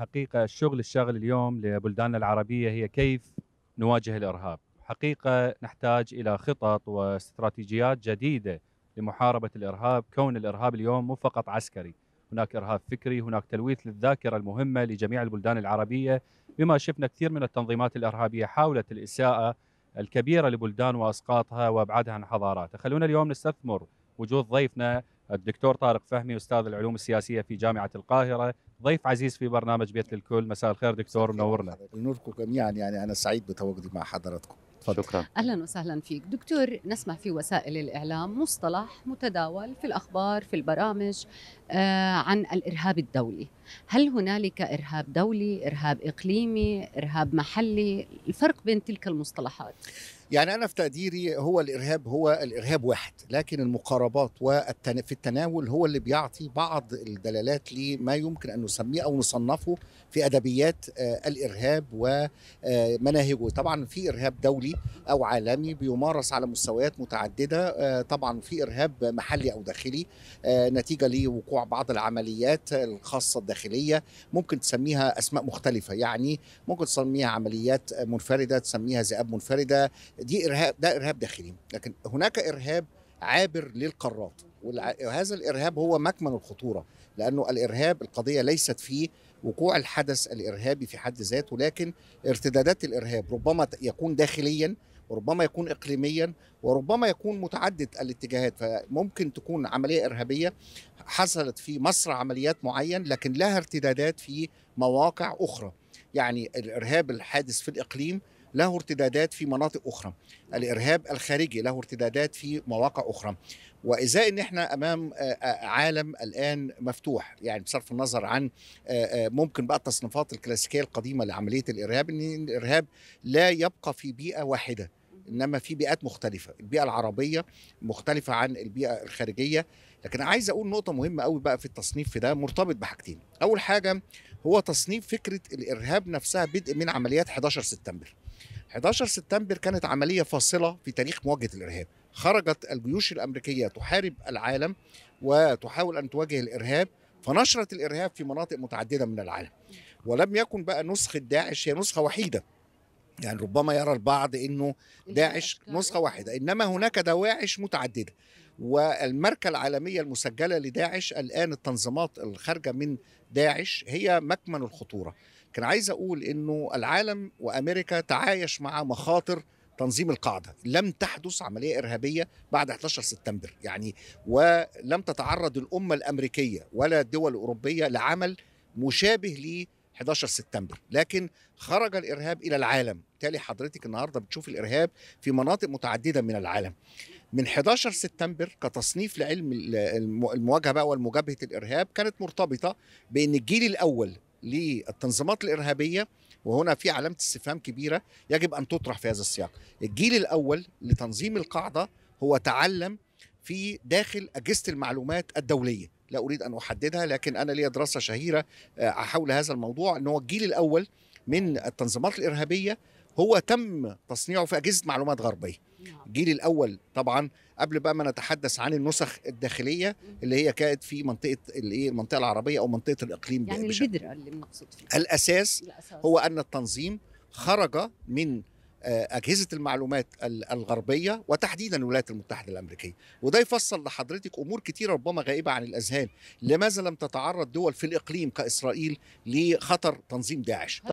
حقيقة الشغل الشاغل اليوم لبلداننا العربية هي كيف نواجه الإرهاب حقيقة نحتاج إلى خطط واستراتيجيات جديدة لمحاربة الإرهاب كون الإرهاب اليوم مو فقط عسكري هناك إرهاب فكري هناك تلويث للذاكرة المهمة لجميع البلدان العربية بما شفنا كثير من التنظيمات الإرهابية حاولت الإساءة الكبيرة لبلدان وأسقاطها وأبعادها عن حضاراتها خلونا اليوم نستثمر وجود ضيفنا الدكتور طارق فهمي استاذ العلوم السياسيه في جامعه القاهره ضيف عزيز في برنامج بيت للكل مساء الخير دكتور منورنا نوركم جميعا يعني انا سعيد بتواجدي مع حضراتكم تفضل شكرا اهلا وسهلا فيك دكتور نسمع في وسائل الاعلام مصطلح متداول في الاخبار في البرامج آه، عن الارهاب الدولي هل هنالك ارهاب دولي ارهاب اقليمي ارهاب محلي الفرق بين تلك المصطلحات يعني انا في تقديري هو الارهاب هو الارهاب واحد لكن المقاربات في التناول هو اللي بيعطي بعض الدلالات لما يمكن ان نسميه او نصنفه في ادبيات آه، الارهاب ومناهجه آه، طبعا في ارهاب دولي او عالمي بيمارس على مستويات متعدده آه، طبعا في ارهاب محلي او داخلي نتيجه لوقوع بعض العمليات الخاصه الداخليه ممكن تسميها اسماء مختلفه يعني ممكن تسميها عمليات منفرده تسميها ذئاب منفرده دي ارهاب ده ارهاب داخلي لكن هناك ارهاب عابر للقارات وهذا الارهاب هو مكمن الخطوره لانه الارهاب القضيه ليست في وقوع الحدث الارهابي في حد ذاته لكن ارتدادات الارهاب ربما يكون داخليا وربما يكون اقليميا وربما يكون متعدد الاتجاهات فممكن تكون عمليه ارهابيه حصلت في مصر عمليات معين لكن لها ارتدادات في مواقع اخرى يعني الارهاب الحادث في الاقليم له ارتدادات في مناطق أخرى الإرهاب الخارجي له ارتدادات في مواقع أخرى وإذا إن إحنا أمام آه، آه، عالم الآن مفتوح يعني بصرف النظر عن آه، ممكن بقى التصنيفات الكلاسيكية القديمة لعملية الإرهاب إن الإرهاب لا يبقى في بيئة واحدة انما في بيئات مختلفه البيئه العربيه مختلفه عن البيئه الخارجيه لكن عايز اقول نقطه مهمه قوي بقى في التصنيف في ده مرتبط بحاجتين اول حاجه هو تصنيف فكره الارهاب نفسها بدء من عمليات 11 سبتمبر 11 سبتمبر كانت عمليه فاصله في تاريخ مواجهه الارهاب خرجت الجيوش الامريكيه تحارب العالم وتحاول ان تواجه الارهاب فنشرت الارهاب في مناطق متعدده من العالم ولم يكن بقى نسخه داعش هي نسخه وحيده يعني ربما يرى البعض انه داعش نسخه واحده انما هناك دواعش متعدده والماركة العالمية المسجلة لداعش الآن التنظيمات الخارجة من داعش هي مكمن الخطورة كان عايز أقول أنه العالم وأمريكا تعايش مع مخاطر تنظيم القاعدة لم تحدث عملية إرهابية بعد 11 سبتمبر يعني ولم تتعرض الأمة الأمريكية ولا الدول الأوروبية لعمل مشابه ليه 11 سبتمبر لكن خرج الارهاب الى العالم بالتالي حضرتك النهارده بتشوف الارهاب في مناطق متعدده من العالم من 11 سبتمبر كتصنيف لعلم المواجهه بقى والمجابهه الارهاب كانت مرتبطه بان الجيل الاول للتنظيمات الارهابيه وهنا في علامه استفهام كبيره يجب ان تطرح في هذا السياق الجيل الاول لتنظيم القاعده هو تعلم في داخل اجهزه المعلومات الدوليه لا اريد ان احددها لكن انا لي دراسه شهيره آه، حول هذا الموضوع ان هو الجيل الاول من التنظيمات الارهابيه هو تم تصنيعه في اجهزه معلومات غربيه نعم. الجيل الاول طبعا قبل بقى ما نتحدث عن النسخ الداخليه اللي هي كانت في منطقه الايه المنطقه العربيه او منطقه الاقليم يعني الجدره اللي مقصود فيها الأساس, الاساس هو ان التنظيم خرج من آه، اجهزه المعلومات الغربيه وتحديدا الولايات المتحده الامريكيه وده يفصل لحضرتك امور كتيره ربما غائبه عن الاذهان لماذا لم تتعرض دول في الاقليم كاسرائيل لخطر تنظيم داعش